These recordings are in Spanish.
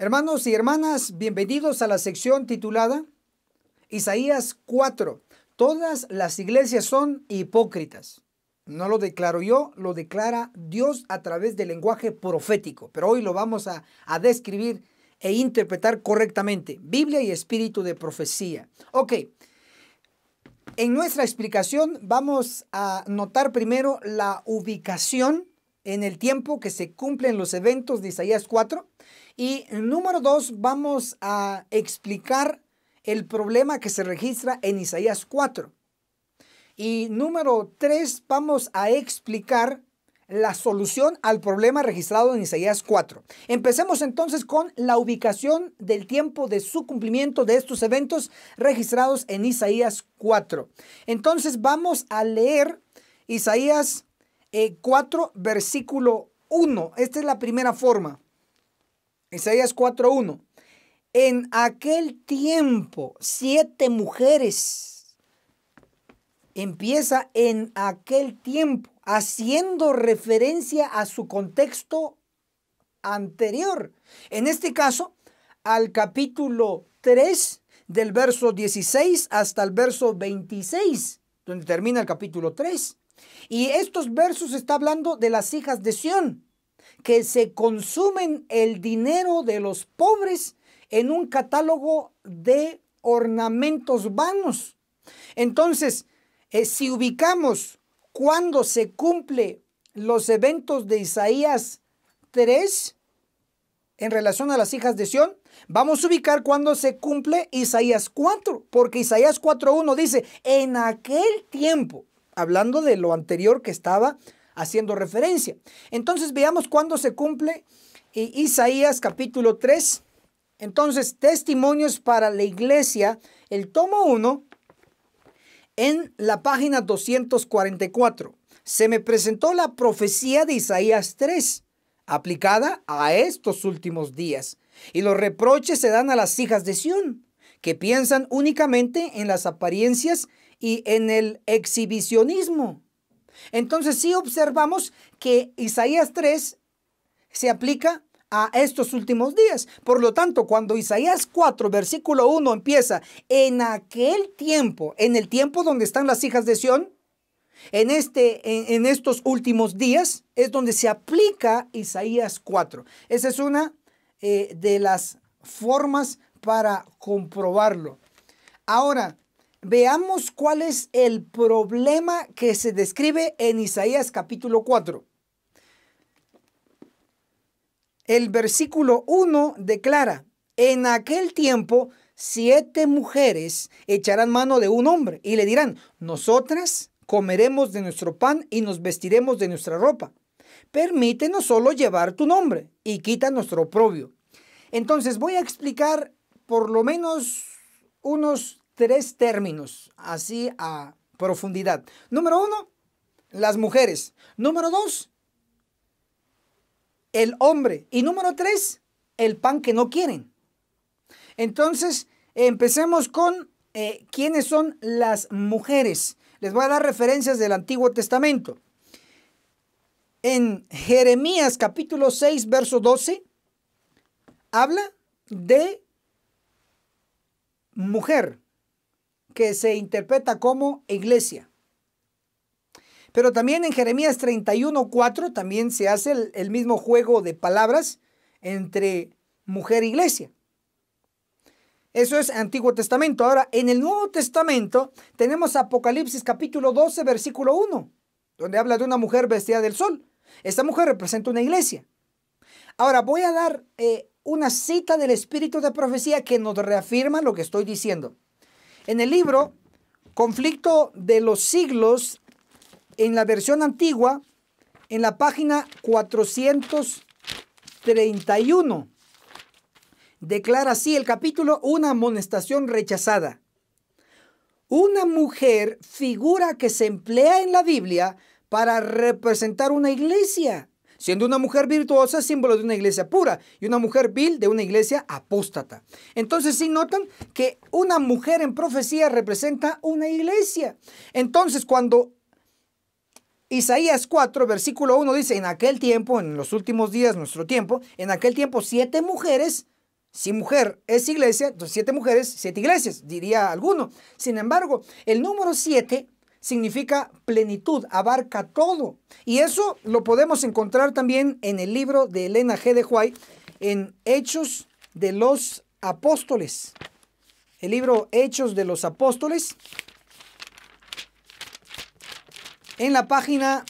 Hermanos y hermanas, bienvenidos a la sección titulada Isaías 4. Todas las iglesias son hipócritas. No lo declaro yo, lo declara Dios a través del lenguaje profético, pero hoy lo vamos a, a describir e interpretar correctamente. Biblia y espíritu de profecía. Ok, en nuestra explicación vamos a notar primero la ubicación en el tiempo que se cumplen los eventos de Isaías 4 y número dos, vamos a explicar el problema que se registra en Isaías 4. Y número tres, vamos a explicar la solución al problema registrado en Isaías 4. Empecemos entonces con la ubicación del tiempo de su cumplimiento de estos eventos registrados en Isaías 4. Entonces vamos a leer Isaías 4, eh, versículo 1. Esta es la primera forma. Isaías 4.1. En aquel tiempo, siete mujeres. Empieza en aquel tiempo, haciendo referencia a su contexto anterior. En este caso, al capítulo 3, del verso 16 hasta el verso 26, donde termina el capítulo 3. Y estos versos está hablando de las hijas de Sión que se consumen el dinero de los pobres en un catálogo de ornamentos vanos. Entonces, eh, si ubicamos cuándo se cumple los eventos de Isaías 3 en relación a las hijas de Sión, vamos a ubicar cuándo se cumple Isaías 4, porque Isaías 4.1 dice, en aquel tiempo, hablando de lo anterior que estaba haciendo referencia. Entonces veamos cuándo se cumple eh, Isaías capítulo 3. Entonces, testimonios para la iglesia, el tomo 1, en la página 244. Se me presentó la profecía de Isaías 3, aplicada a estos últimos días. Y los reproches se dan a las hijas de Sión, que piensan únicamente en las apariencias y en el exhibicionismo. Entonces sí observamos que Isaías 3 se aplica a estos últimos días. Por lo tanto, cuando Isaías 4, versículo 1 empieza, en aquel tiempo, en el tiempo donde están las hijas de Sión, en, este, en, estos últimos días, es donde se aplica Isaías 4. Esa es una eh, de las formas para comprobarlo. Ahora, veamos cuál es el problema que se describe en Isaías capítulo 4. El versículo 1 declara, en aquel tiempo siete mujeres echarán mano de un hombre y le dirán, nosotras comeremos de nuestro pan y nos vestiremos de nuestra ropa. Permítenos solo llevar tu nombre y quita nuestro propio. Entonces voy a explicar por lo menos unos tres términos, así a profundidad. Número uno, las mujeres. Número dos, el hombre. Y número tres, el pan que no quieren. Entonces, empecemos con eh, quiénes son las mujeres. Les voy a dar referencias del Antiguo Testamento. En Jeremías capítulo 6, verso 12, habla de mujer que se interpreta como iglesia. Pero también en Jeremías 31 4 también se hace el, mismo juego de palabras entre mujer e iglesia. Eso es Antiguo Testamento. Ahora, en el Nuevo Testamento tenemos Apocalipsis capítulo 12, versículo 1, donde habla de una mujer vestida del sol. Esta mujer representa una iglesia. Ahora, voy a dar eh, una cita del Espíritu de Profecía que nos reafirma lo que estoy diciendo. En el libro Conflicto de los siglos, en la versión antigua, en la página 431, declara así el capítulo una amonestación rechazada. Una mujer figura que se emplea en la Biblia para representar una iglesia siendo una mujer virtuosa símbolo de una iglesia pura y una mujer vil de una iglesia apóstata. Entonces si notan que una mujer en profecía representa una iglesia. Entonces cuando Isaías 4, versículo 1 dice, en aquel tiempo, en los últimos días, nuestro tiempo, en aquel tiempo siete mujeres, si mujer es iglesia, siete mujeres, siete iglesias, diría alguno. Sin embargo, el número siete significa plenitud, abarca todo. Y eso lo podemos encontrar también en el libro de Elena G. de Huay, en Hechos de los Apóstoles. El libro Hechos de los Apóstoles, en la página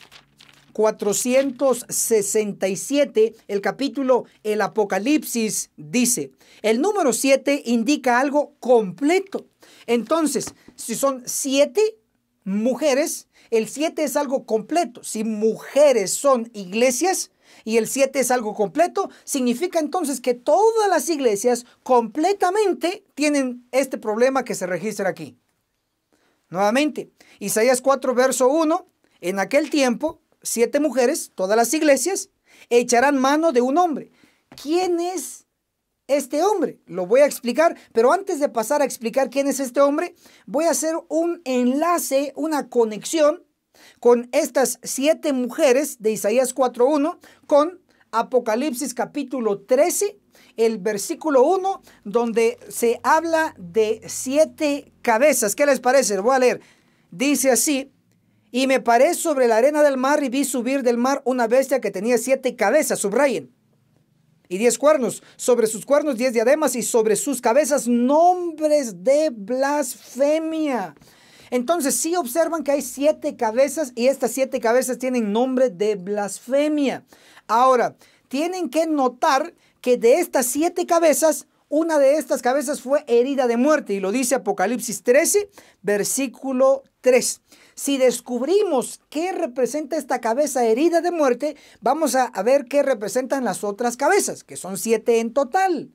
467, el capítulo El Apocalipsis dice, el número 7 indica algo completo. Entonces, si son siete, mujeres, el 7 es algo completo. Si mujeres son iglesias y el 7 es algo completo, significa entonces que todas las iglesias completamente tienen este problema que se registra aquí. Nuevamente, Isaías 4, verso 1, en aquel tiempo, siete mujeres, todas las iglesias, echarán mano de un hombre. ¿Quién es este hombre. Lo voy a explicar, pero antes de pasar a explicar quién es este hombre, voy a hacer un enlace, una conexión con estas siete mujeres de Isaías 4.1 con Apocalipsis capítulo 13, el versículo 1, donde se habla de siete cabezas. ¿Qué les parece? voy a leer. Dice así, y me paré sobre la arena del mar y vi subir del mar una bestia que tenía siete cabezas, subrayen y diez cuernos, sobre sus cuernos diez diademas y sobre sus cabezas nombres de blasfemia. Entonces, si observan que hay siete cabezas y estas siete cabezas tienen nombre de blasfemia. Ahora, tienen que notar que de estas siete cabezas, una de estas cabezas fue herida de muerte y lo dice Apocalipsis 13, versículo 3 si descubrimos qué representa esta cabeza herida de muerte, vamos a, ver qué representan las otras cabezas, que son siete en total.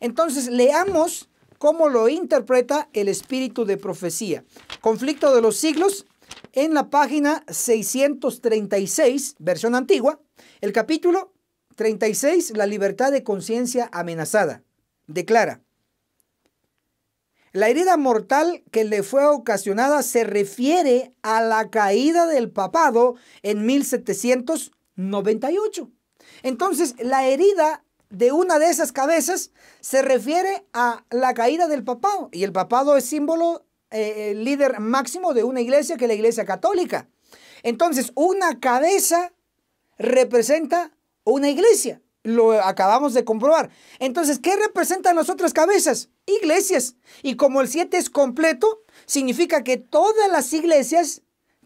Entonces, leamos cómo lo interpreta el espíritu de profecía. Conflicto de los siglos, en la página 636, versión antigua, el capítulo 36, la libertad de conciencia amenazada. Declara, la herida mortal que le fue ocasionada se refiere a la caída del papado en 1798. Entonces, la herida de una de esas cabezas se refiere a la caída del papado. Y el papado es símbolo eh, líder máximo de una iglesia que es la iglesia católica. Entonces, una cabeza representa una iglesia. Lo acabamos de comprobar. Entonces, ¿qué representan las otras cabezas? Iglesias. Y como el 7 es completo, significa que todas las iglesias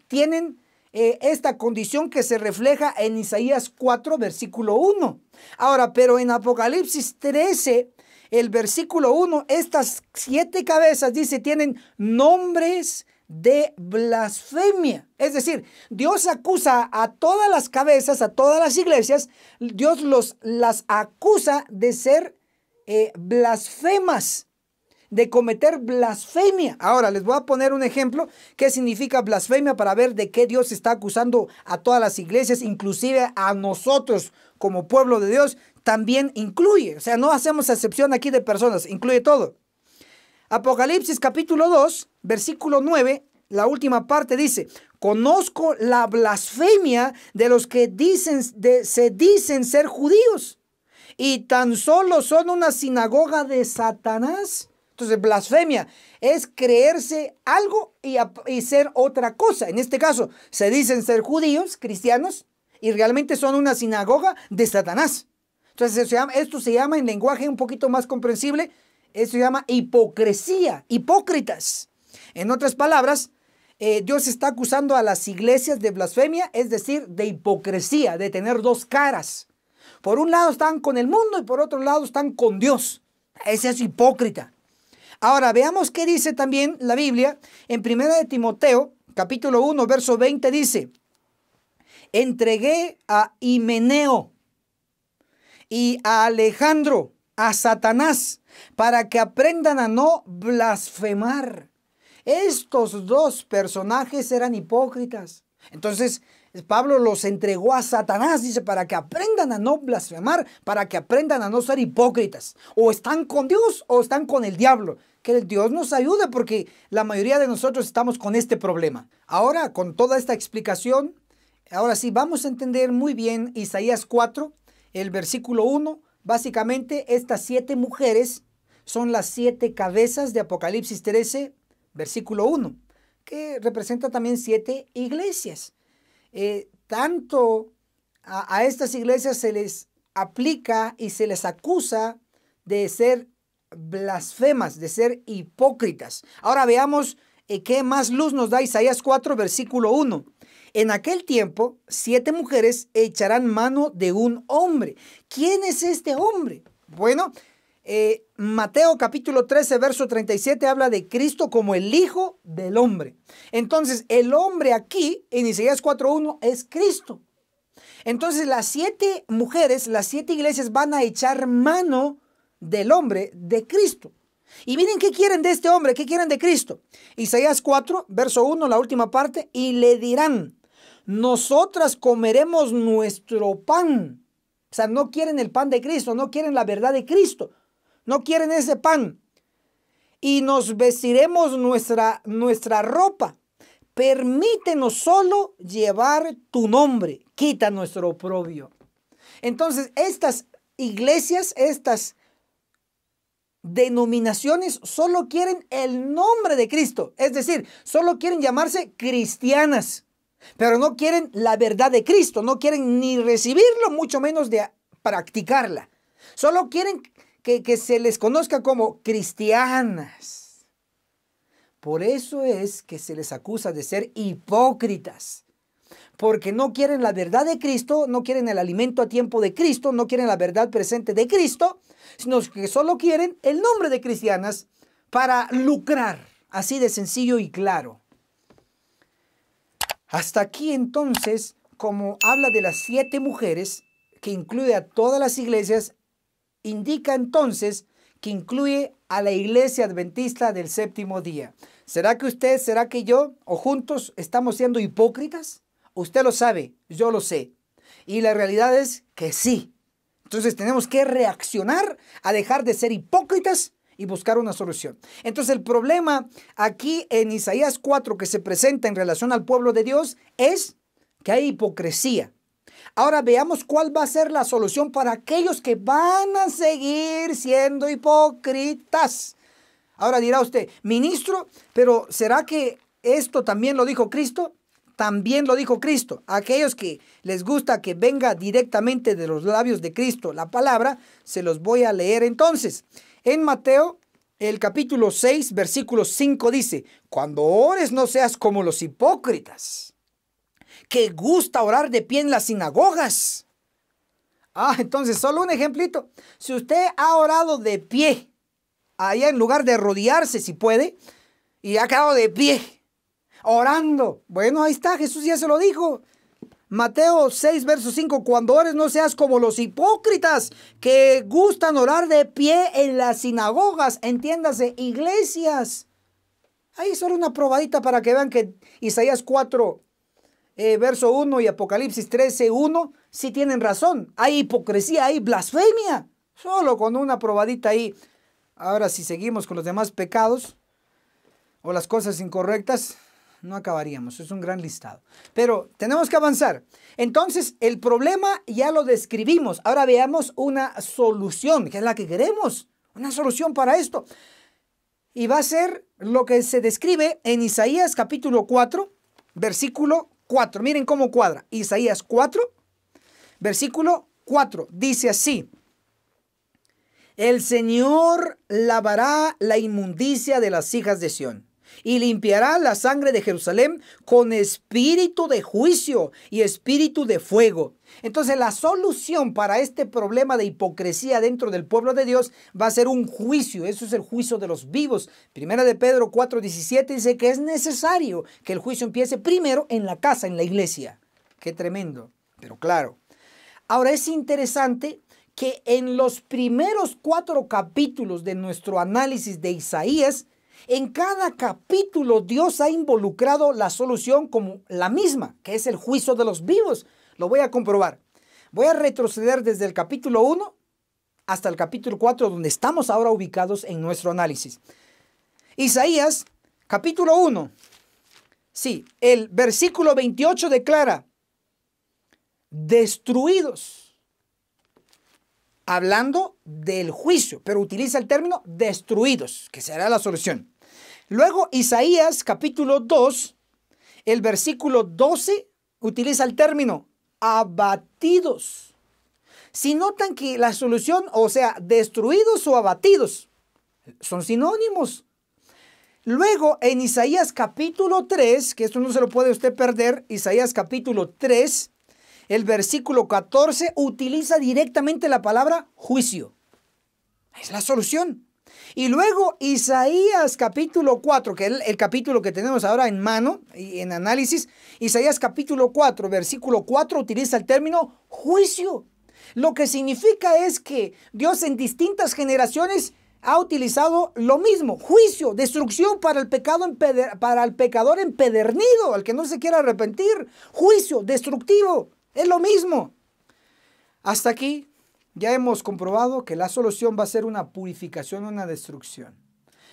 tienen eh, esta condición que se refleja en Isaías 4, versículo 1. Ahora, pero en Apocalipsis 13, el versículo 1, estas siete cabezas, dice, tienen nombres de blasfemia. Es decir, Dios acusa a todas las cabezas, a todas las iglesias, Dios los, las acusa de ser eh, blasfemas, de cometer blasfemia. Ahora, les voy a poner un ejemplo, qué significa blasfemia para ver de qué Dios está acusando a todas las iglesias, inclusive a nosotros como pueblo de Dios, también incluye. O sea, no hacemos excepción aquí de personas, incluye todo. Apocalipsis capítulo 2, versículo 9, la última parte dice, conozco la blasfemia de los que dicen, de, se dicen ser judíos y tan solo son una sinagoga de Satanás. Entonces, blasfemia es creerse algo y, y, ser otra cosa. En este caso, se dicen ser judíos, cristianos, y realmente son una sinagoga de Satanás. Entonces, esto se llama en lenguaje un poquito más comprensible eso se llama hipocresía, hipócritas. En otras palabras, eh, Dios está acusando a las iglesias de blasfemia, es decir, de hipocresía, de tener dos caras. Por un lado están con el mundo y por otro lado están con Dios. Ese es hipócrita. Ahora veamos qué dice también la Biblia en 1 de Timoteo, capítulo 1, verso 20 dice, entregué a Himeneo y a Alejandro a Satanás para que aprendan a no blasfemar. Estos dos personajes eran hipócritas. Entonces, Pablo los entregó a Satanás, dice, para que aprendan a no blasfemar, para que aprendan a no ser hipócritas. O están con Dios o están con el diablo. Que el Dios nos ayude porque la mayoría de nosotros estamos con este problema. Ahora, con toda esta explicación, ahora sí, vamos a entender muy bien Isaías 4, el versículo 1 Básicamente, estas siete mujeres son las siete cabezas de Apocalipsis 13, versículo 1, que representa también siete iglesias. Eh, tanto a, estas iglesias se les aplica y se les acusa de ser blasfemas, de ser hipócritas. Ahora veamos eh, qué más luz nos da Isaías 4, versículo 1. En aquel tiempo, siete mujeres echarán mano de un hombre. ¿Quién es este hombre? Bueno, eh, Mateo capítulo 13, verso 37 habla de Cristo como el Hijo del Hombre. Entonces, el hombre aquí, en Isaías 4.1, es Cristo. Entonces, las siete mujeres, las siete iglesias van a echar mano del hombre, de Cristo. Y miren qué quieren de este hombre, qué quieren de Cristo. Isaías 4, verso 1, la última parte, y le dirán, nosotras comeremos nuestro pan. O sea, no quieren el pan de Cristo, no quieren la verdad de Cristo, no quieren ese pan. Y nos vestiremos nuestra, nuestra ropa. Permítenos solo llevar tu nombre. Quita nuestro oprobio. Entonces, estas iglesias, estas denominaciones solo quieren el nombre de Cristo, es decir, solo quieren llamarse cristianas pero no quieren la verdad de Cristo, no quieren ni recibirlo, mucho menos de practicarla. Solo quieren que, se les conozca como cristianas. Por eso es que se les acusa de ser hipócritas. Porque no quieren la verdad de Cristo, no quieren el alimento a tiempo de Cristo, no quieren la verdad presente de Cristo, sino que solo quieren el nombre de cristianas para lucrar. Así de sencillo y claro. Hasta aquí entonces, como habla de las siete mujeres, que incluye a todas las iglesias, indica entonces que incluye a la iglesia adventista del séptimo día. ¿Será que usted, será que yo o juntos estamos siendo hipócritas? Usted lo sabe, yo lo sé. Y la realidad es que sí. Entonces tenemos que reaccionar a dejar de ser hipócritas y buscar una solución. Entonces el problema aquí en Isaías 4 que se presenta en relación al pueblo de Dios es que hay hipocresía. Ahora veamos cuál va a ser la solución para aquellos que van a seguir siendo hipócritas. Ahora dirá usted, ministro, pero ¿será que esto también lo dijo Cristo? También lo dijo Cristo. Aquellos que les gusta que venga directamente de los labios de Cristo la palabra, se los voy a leer entonces. En Mateo, el capítulo 6, versículo 5 dice, cuando ores no seas como los hipócritas, que gusta orar de pie en las sinagogas. Ah, entonces, solo un ejemplito. Si usted ha orado de pie, allá en lugar de rodearse, si puede, y ha quedado de pie, orando, bueno, ahí está, Jesús ya se lo dijo. Mateo 6, verso 5, cuando ores no seas como los hipócritas que gustan orar de pie en las sinagogas, entiéndase, iglesias. Ahí solo una probadita para que vean que Isaías 4, eh, verso 1 y Apocalipsis 13, 1, si tienen razón. Hay hipocresía, hay blasfemia. Solo con una probadita ahí. Ahora, si seguimos con los demás pecados o las cosas incorrectas, no acabaríamos, es un gran listado. Pero tenemos que avanzar. Entonces, el problema ya lo describimos. Ahora veamos una solución, que es la que queremos, una solución para esto. Y va a ser lo que se describe en Isaías capítulo 4, versículo 4. Miren cómo cuadra. Isaías 4, versículo 4. Dice así. El Señor lavará la inmundicia de las hijas de Sión y limpiará la sangre de Jerusalén con espíritu de juicio y espíritu de fuego. Entonces la solución para este problema de hipocresía dentro del pueblo de Dios va a ser un juicio. Eso es el juicio de los vivos. Primera de Pedro 4:17 dice que es necesario que el juicio empiece primero en la casa, en la iglesia. Qué tremendo, pero claro. Ahora es interesante que en los primeros cuatro capítulos de nuestro análisis de Isaías, en cada capítulo Dios ha involucrado la solución como la misma, que es el juicio de los vivos. Lo voy a comprobar. Voy a retroceder desde el capítulo 1 hasta el capítulo 4, donde estamos ahora ubicados en nuestro análisis. Isaías, capítulo 1. Sí, el versículo 28 declara, destruidos, hablando del juicio, pero utiliza el término destruidos, que será la solución. Luego Isaías capítulo 2, el versículo 12 utiliza el término abatidos. Si notan que la solución, o sea, destruidos o abatidos, son sinónimos. Luego en Isaías capítulo 3, que esto no se lo puede usted perder, Isaías capítulo 3, el versículo 14 utiliza directamente la palabra juicio. Es la solución. Y luego Isaías capítulo 4, que es el, capítulo que tenemos ahora en mano y en análisis, Isaías capítulo 4, versículo 4 utiliza el término juicio. Lo que significa es que Dios en distintas generaciones ha utilizado lo mismo, juicio, destrucción para el, pecado para el pecador empedernido, al que no se quiera arrepentir, juicio destructivo, es lo mismo. Hasta aquí ya hemos comprobado que la solución va a ser una purificación, una destrucción.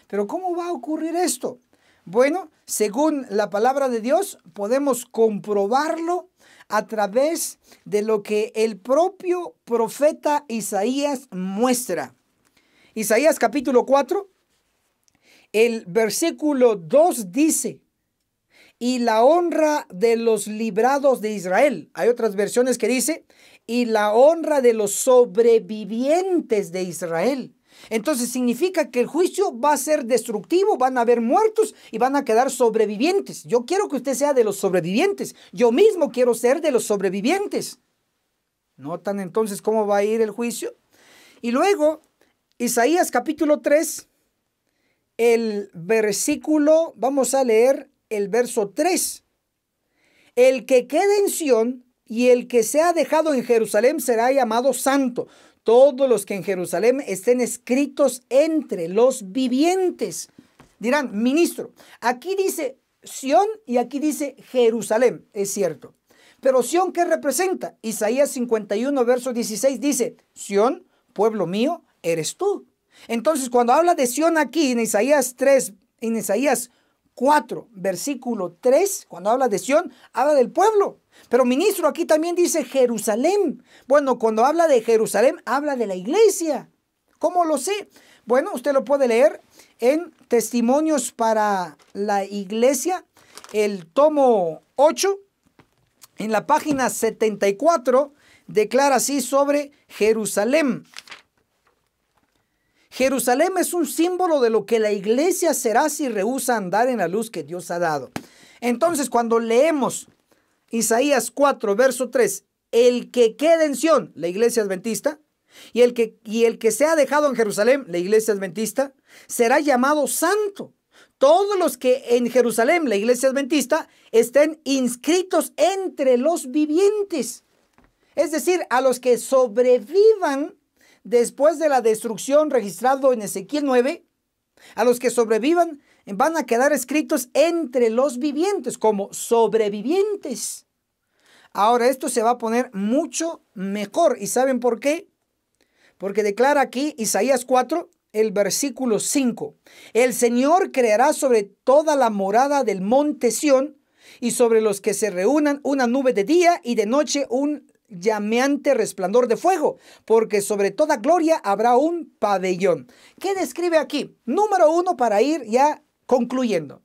Pero ¿cómo va a ocurrir esto? Bueno, según la palabra de Dios, podemos comprobarlo a través de lo que el propio profeta Isaías muestra. Isaías capítulo 4, el versículo 2 dice, y la honra de los librados de Israel. Hay otras versiones que dice, y la honra de los sobrevivientes de Israel. Entonces significa que el juicio va a ser destructivo, van a haber muertos y van a quedar sobrevivientes. Yo quiero que usted sea de los sobrevivientes. Yo mismo quiero ser de los sobrevivientes. ¿Notan entonces cómo va a ir el juicio? Y luego, Isaías capítulo 3, el versículo, vamos a leer el verso 3. El que quede en Sión y el que sea dejado en Jerusalén será llamado santo. Todos los que en Jerusalén estén escritos entre los vivientes. Dirán, ministro, aquí dice Sión y aquí dice Jerusalén, es cierto. Pero Sión, ¿qué representa? Isaías 51, verso 16 dice, Sión, pueblo mío, eres tú. Entonces, cuando habla de Sión aquí, en Isaías 3, en Isaías 4, versículo 3, cuando habla de Sión, habla del pueblo. Pero ministro, aquí también dice Jerusalén. Bueno, cuando habla de Jerusalén, habla de la iglesia. ¿Cómo lo sé? Bueno, usted lo puede leer en Testimonios para la Iglesia, el tomo 8, en la página 74, declara así sobre Jerusalén. Jerusalén es un símbolo de lo que la iglesia será si rehúsa andar en la luz que Dios ha dado. Entonces, cuando leemos Isaías 4, verso 3, el que quede en Sión, la iglesia adventista, y el que, y el que sea dejado en Jerusalén, la iglesia adventista, será llamado santo. Todos los que en Jerusalén, la iglesia adventista, estén inscritos entre los vivientes. Es decir, a los que sobrevivan después de la destrucción registrado en Ezequiel 9, a los que sobrevivan van a quedar escritos entre los vivientes como sobrevivientes. Ahora esto se va a poner mucho mejor. ¿Y saben por qué? Porque declara aquí Isaías 4, el versículo 5. El Señor creará sobre toda la morada del monte Sión y sobre los que se reúnan una nube de día y de noche un llameante resplandor de fuego, porque sobre toda gloria habrá un pabellón. ¿Qué describe aquí? Número uno, para ir ya concluyendo,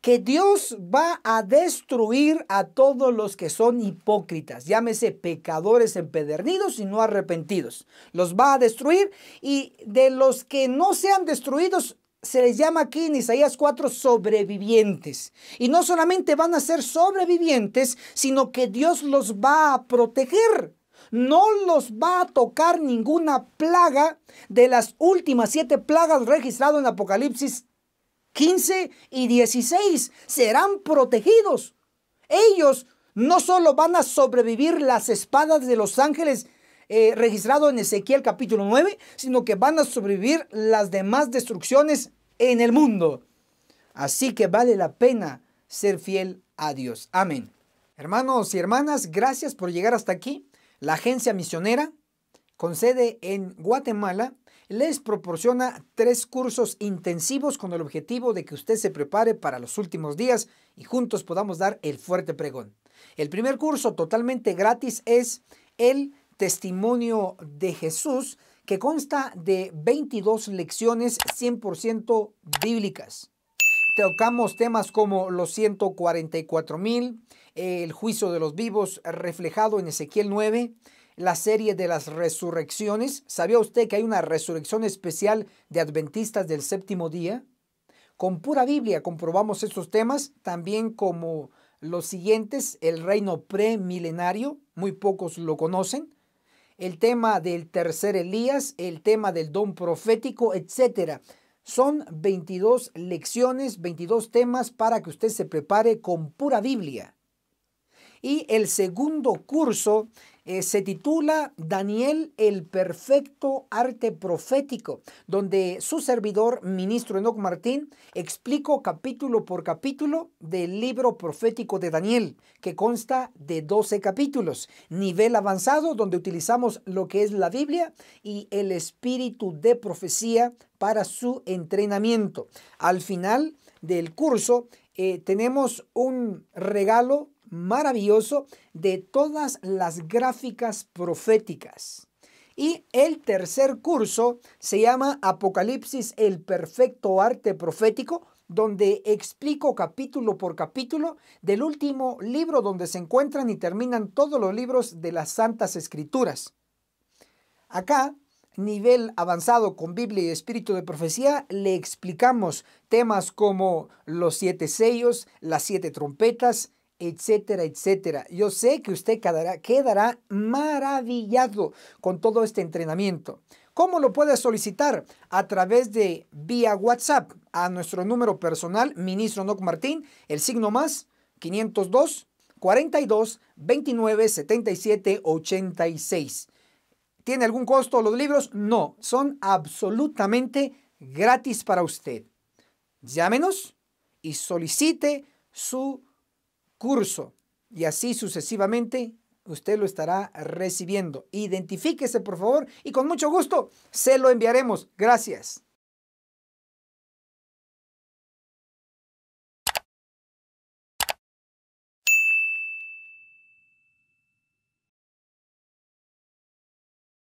que Dios va a destruir a todos los que son hipócritas, llámese pecadores empedernidos y no arrepentidos. Los va a destruir y de los que no sean destruidos, se les llama aquí en Isaías 4 sobrevivientes. Y no solamente van a ser sobrevivientes, sino que Dios los va a proteger. No los va a tocar ninguna plaga de las últimas siete plagas registradas en Apocalipsis 15 y 16. Serán protegidos. Ellos no solo van a sobrevivir las espadas de los ángeles registradas eh, registrado en Ezequiel capítulo 9, sino que van a sobrevivir las demás destrucciones en el mundo. Así que vale la pena ser fiel a Dios. Amén. Hermanos y hermanas, gracias por llegar hasta aquí. La agencia misionera con sede en Guatemala les proporciona tres cursos intensivos con el objetivo de que usted se prepare para los últimos días y juntos podamos dar el fuerte pregón. El primer curso totalmente gratis es el testimonio de Jesús que consta de 22 lecciones 100% bíblicas. Tocamos temas como los 144.000, el juicio de los vivos reflejado en Ezequiel 9, la serie de las resurrecciones. ¿Sabía usted que hay una resurrección especial de adventistas del séptimo día? Con pura Biblia comprobamos estos temas, también como los siguientes, el reino premilenario, muy pocos lo conocen, el tema del tercer Elías, el tema del don profético, etcétera. Son 22 lecciones, 22 temas para que usted se prepare con pura Biblia. Y el segundo curso eh, se titula Daniel el perfecto arte profético, donde su servidor, ministro Enoc Martín, explico capítulo por capítulo del libro profético de Daniel, que consta de 12 capítulos, nivel avanzado, donde utilizamos lo que es la Biblia y el espíritu de profecía para su entrenamiento. Al final del curso eh, tenemos un regalo maravilloso de todas las gráficas proféticas. Y el tercer curso se llama Apocalipsis, el perfecto arte profético, donde explico capítulo por capítulo del último libro donde se encuentran y terminan todos los libros de las Santas Escrituras. Acá, nivel avanzado con Biblia y Espíritu de Profecía, le explicamos temas como los siete sellos, las siete trompetas, etcétera, etcétera. Yo sé que usted quedará, quedará maravillado con todo este entrenamiento. ¿Cómo lo puede solicitar? A través de vía WhatsApp a nuestro número personal, ministro Noc Martín, el signo más 502 42 29 77 86. ¿Tiene algún costo los libros? No, son absolutamente gratis para usted. Llámenos y solicite su curso y así sucesivamente usted lo estará recibiendo. Identifíquese, por favor, y con mucho gusto se lo enviaremos. Gracias.